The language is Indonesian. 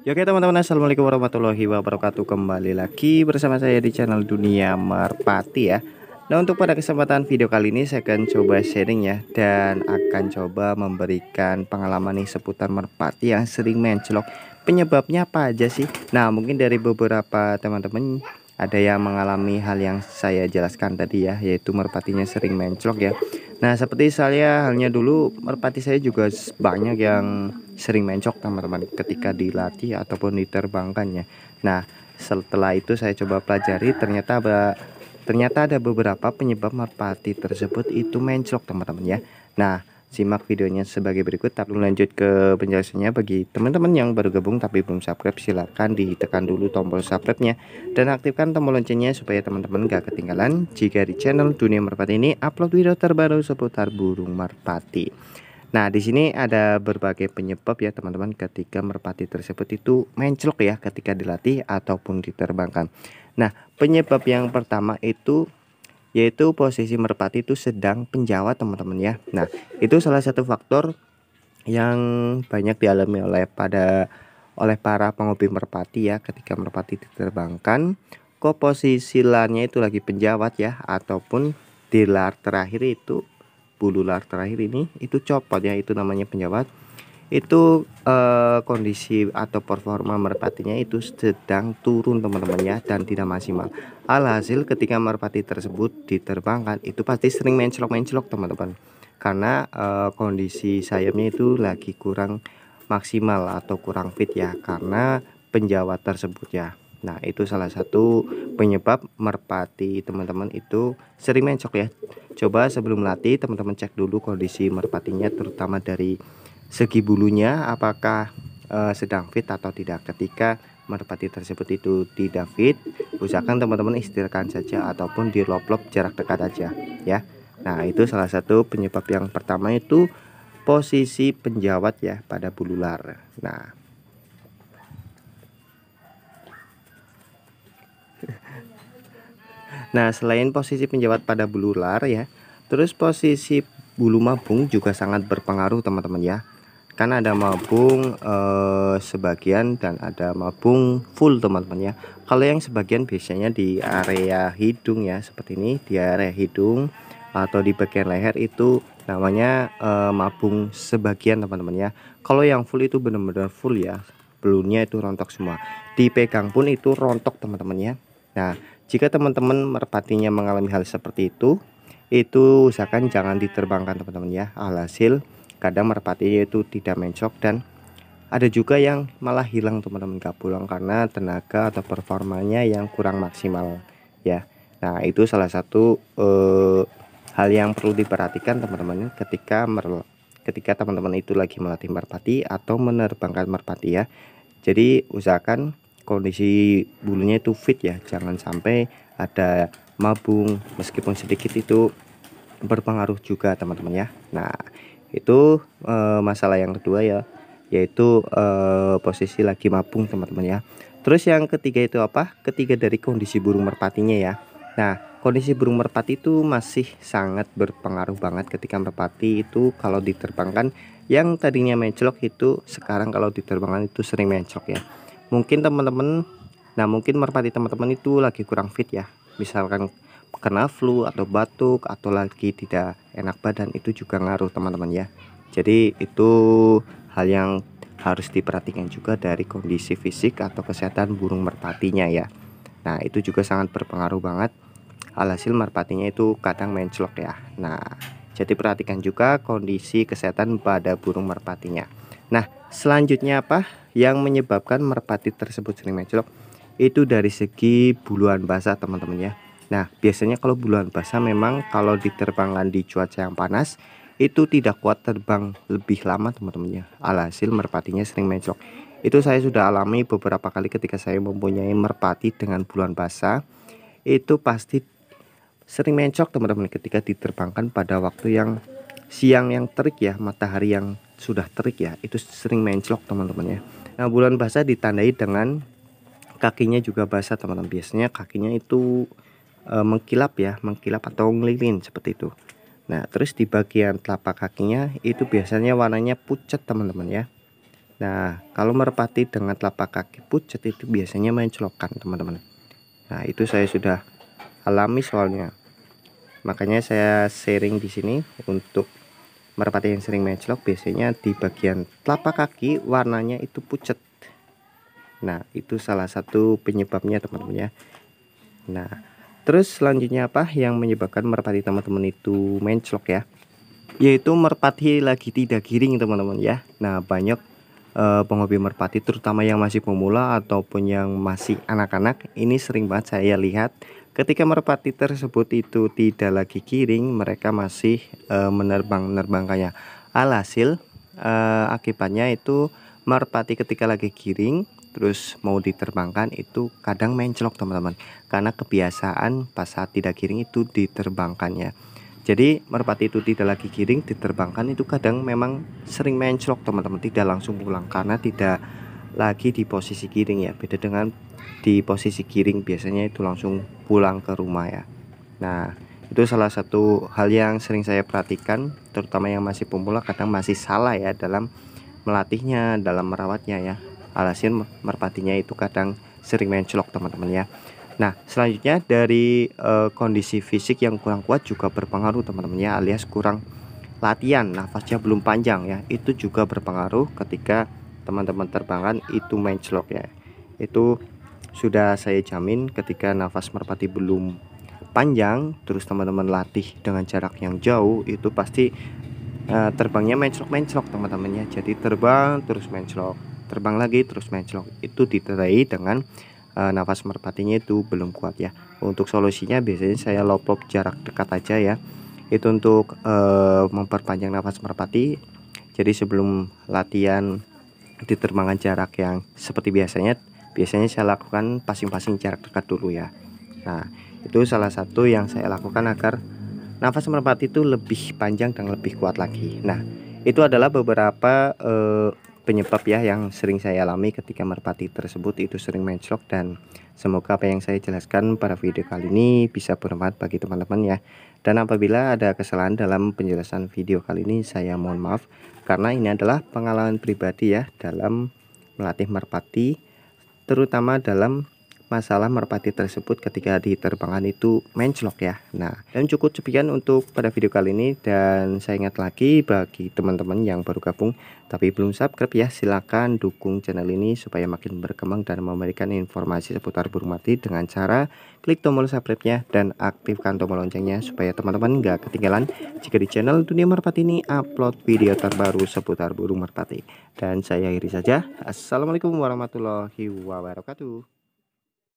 Ya, oke teman-teman Assalamualaikum warahmatullahi wabarakatuh Kembali lagi bersama saya di channel Dunia Merpati ya Nah untuk pada kesempatan video kali ini saya akan coba sharing ya Dan akan coba memberikan pengalaman nih seputar merpati yang sering mencelok Penyebabnya apa aja sih Nah mungkin dari beberapa teman-teman ada yang mengalami hal yang saya jelaskan tadi ya, yaitu merpatinya sering menclok ya. Nah, seperti saya halnya dulu, merpati saya juga banyak yang sering mencok teman-teman ketika dilatih ataupun diterbangkannya. Nah, setelah itu saya coba pelajari ternyata ada ternyata ada beberapa penyebab merpati tersebut itu mencok teman-teman ya. Nah, Simak videonya sebagai berikut. Tapi lanjut ke penjelasannya bagi teman-teman yang baru gabung tapi belum subscribe silahkan ditekan dulu tombol subscribe-nya dan aktifkan tombol loncengnya supaya teman-teman gak ketinggalan jika di channel Dunia Merpati ini upload video terbaru seputar burung merpati. Nah, di sini ada berbagai penyebab ya teman-teman ketika merpati tersebut itu menclok ya ketika dilatih ataupun diterbangkan. Nah, penyebab yang pertama itu yaitu posisi merpati itu sedang penjawa teman-teman ya. Nah, itu salah satu faktor yang banyak dialami oleh pada oleh para penghobi merpati ya ketika merpati diterbangkan kok posisi larnya itu lagi penjawat ya ataupun di lar terakhir itu bulu lar terakhir ini itu copot ya itu namanya penjawat itu uh, kondisi atau performa merpatinya itu sedang turun teman-teman ya dan tidak maksimal alhasil ketika merpati tersebut diterbangkan itu pasti sering mencelok mencelok teman-teman karena uh, kondisi sayapnya itu lagi kurang maksimal atau kurang fit ya karena penjawat tersebut ya Nah, itu salah satu penyebab merpati teman-teman itu sering mencok ya. Coba sebelum latih teman-teman cek dulu kondisi merpatinya terutama dari segi bulunya apakah uh, sedang fit atau tidak ketika merpati tersebut itu tidak fit usahakan teman-teman istirahatkan saja ataupun di lop-lop jarak dekat aja ya nah itu salah satu penyebab yang pertama itu posisi penjawat ya pada bulu lar nah Nah, selain posisi penjawat pada bulu lar ya, terus posisi bulu mabung juga sangat berpengaruh teman-teman ya kan ada mabung eh, sebagian dan ada mabung full teman-teman ya kalau yang sebagian biasanya di area hidung ya seperti ini di area hidung atau di bagian leher itu namanya eh, mabung sebagian teman-teman ya kalau yang full itu benar-benar full ya belumnya itu rontok semua dipegang pun itu rontok teman-teman ya nah jika teman-teman merpatinya mengalami hal seperti itu itu usahakan jangan diterbangkan teman-teman ya alhasil kadang merpati itu tidak mencok dan ada juga yang malah hilang teman-teman gak pulang karena tenaga atau performanya yang kurang maksimal ya nah itu salah satu eh, hal yang perlu diperhatikan teman-teman ketika mer ketika teman-teman itu lagi melatih merpati atau menerbangkan merpati ya jadi usahakan kondisi bulunya itu fit ya jangan sampai ada mabung meskipun sedikit itu berpengaruh juga teman-teman ya nah itu e, masalah yang kedua ya, yaitu e, posisi lagi mapung teman-teman ya. Terus yang ketiga itu apa? Ketiga dari kondisi burung merpatinya ya. Nah, kondisi burung merpati itu masih sangat berpengaruh banget ketika merpati itu kalau diterbangkan yang tadinya mencelok itu sekarang kalau diterbangkan itu sering mencelok ya. Mungkin teman-teman, nah mungkin merpati teman-teman itu lagi kurang fit ya. Misalkan kena flu atau batuk atau lagi tidak enak badan itu juga ngaruh teman-teman ya jadi itu hal yang harus diperhatikan juga dari kondisi fisik atau kesehatan burung merpatinya ya nah itu juga sangat berpengaruh banget alhasil merpatinya itu kadang mencelok ya nah jadi perhatikan juga kondisi kesehatan pada burung merpatinya nah selanjutnya apa yang menyebabkan merpati tersebut sering mencelok itu dari segi buluan basah teman-teman ya Nah, biasanya kalau bulan basah memang kalau diterbangkan di cuaca yang panas itu tidak kuat terbang lebih lama teman-temannya. Alhasil merpatinya sering mencok. Itu saya sudah alami beberapa kali ketika saya mempunyai merpati dengan bulan basah. Itu pasti sering mencok teman-teman ketika diterbangkan pada waktu yang siang yang terik ya, matahari yang sudah terik ya. Itu sering mencok teman-teman ya. Nah, bulan basah ditandai dengan kakinya juga basah teman-teman. Biasanya kakinya itu e, mengkilap ya, mengkilap atau ngelilin seperti itu. Nah, terus di bagian telapak kakinya itu biasanya warnanya pucat, teman-teman ya. Nah, kalau merpati dengan telapak kaki pucat itu biasanya mencelokan, teman-teman. Nah, itu saya sudah alami soalnya. Makanya saya sharing di sini untuk merpati yang sering mencelok biasanya di bagian telapak kaki warnanya itu pucat. Nah, itu salah satu penyebabnya, teman-teman ya. Nah, Terus selanjutnya apa yang menyebabkan merpati teman-teman itu menclok ya? Yaitu merpati lagi tidak giring teman-teman ya. Nah banyak eh, penghobi merpati terutama yang masih pemula ataupun yang masih anak-anak ini sering banget saya lihat ketika merpati tersebut itu tidak lagi giring mereka masih eh, menerbang-nerbangkannya. Alhasil eh, akibatnya itu merpati ketika lagi giring terus mau diterbangkan itu kadang mencelok teman-teman karena kebiasaan pas saat tidak kiring itu diterbangkannya jadi merpati itu tidak lagi kiring diterbangkan itu kadang memang sering mencelok teman-teman tidak langsung pulang karena tidak lagi di posisi kiring ya beda dengan di posisi kiring biasanya itu langsung pulang ke rumah ya nah itu salah satu hal yang sering saya perhatikan terutama yang masih pemula kadang masih salah ya dalam melatihnya dalam merawatnya ya Alasin merpatinya itu kadang sering mencelok teman-teman ya. Nah, selanjutnya dari e, kondisi fisik yang kurang kuat juga berpengaruh teman-teman ya, alias kurang latihan, nafasnya belum panjang ya. Itu juga berpengaruh ketika teman-teman terbangan itu mencelok ya. Itu sudah saya jamin ketika nafas merpati belum panjang, terus teman-teman latih dengan jarak yang jauh itu pasti e, terbangnya mencelok-mencelok teman temannya Jadi terbang terus mencelok terbang lagi terus menclok itu ditandai dengan e, nafas merpatinya itu belum kuat ya untuk solusinya biasanya saya loplop jarak dekat aja ya itu untuk e, memperpanjang nafas merpati jadi sebelum latihan diterbangkan jarak yang seperti biasanya biasanya saya lakukan pasing-pasing jarak dekat dulu ya nah itu salah satu yang saya lakukan agar nafas merpati itu lebih panjang dan lebih kuat lagi nah itu adalah beberapa eh, penyebab ya yang sering saya alami ketika merpati tersebut itu sering menclok dan semoga apa yang saya jelaskan pada video kali ini bisa bermanfaat bagi teman-teman ya dan apabila ada kesalahan dalam penjelasan video kali ini saya mohon maaf karena ini adalah pengalaman pribadi ya dalam melatih merpati terutama dalam masalah merpati tersebut ketika di terbangan itu menclok ya. Nah, dan cukup sekian untuk pada video kali ini dan saya ingat lagi bagi teman-teman yang baru gabung tapi belum subscribe ya, silahkan dukung channel ini supaya makin berkembang dan memberikan informasi seputar burung mati dengan cara klik tombol subscribe-nya dan aktifkan tombol loncengnya supaya teman-teman nggak ketinggalan jika di channel Dunia Merpati ini upload video terbaru seputar burung merpati. Dan saya akhiri saja. Assalamualaikum warahmatullahi wabarakatuh.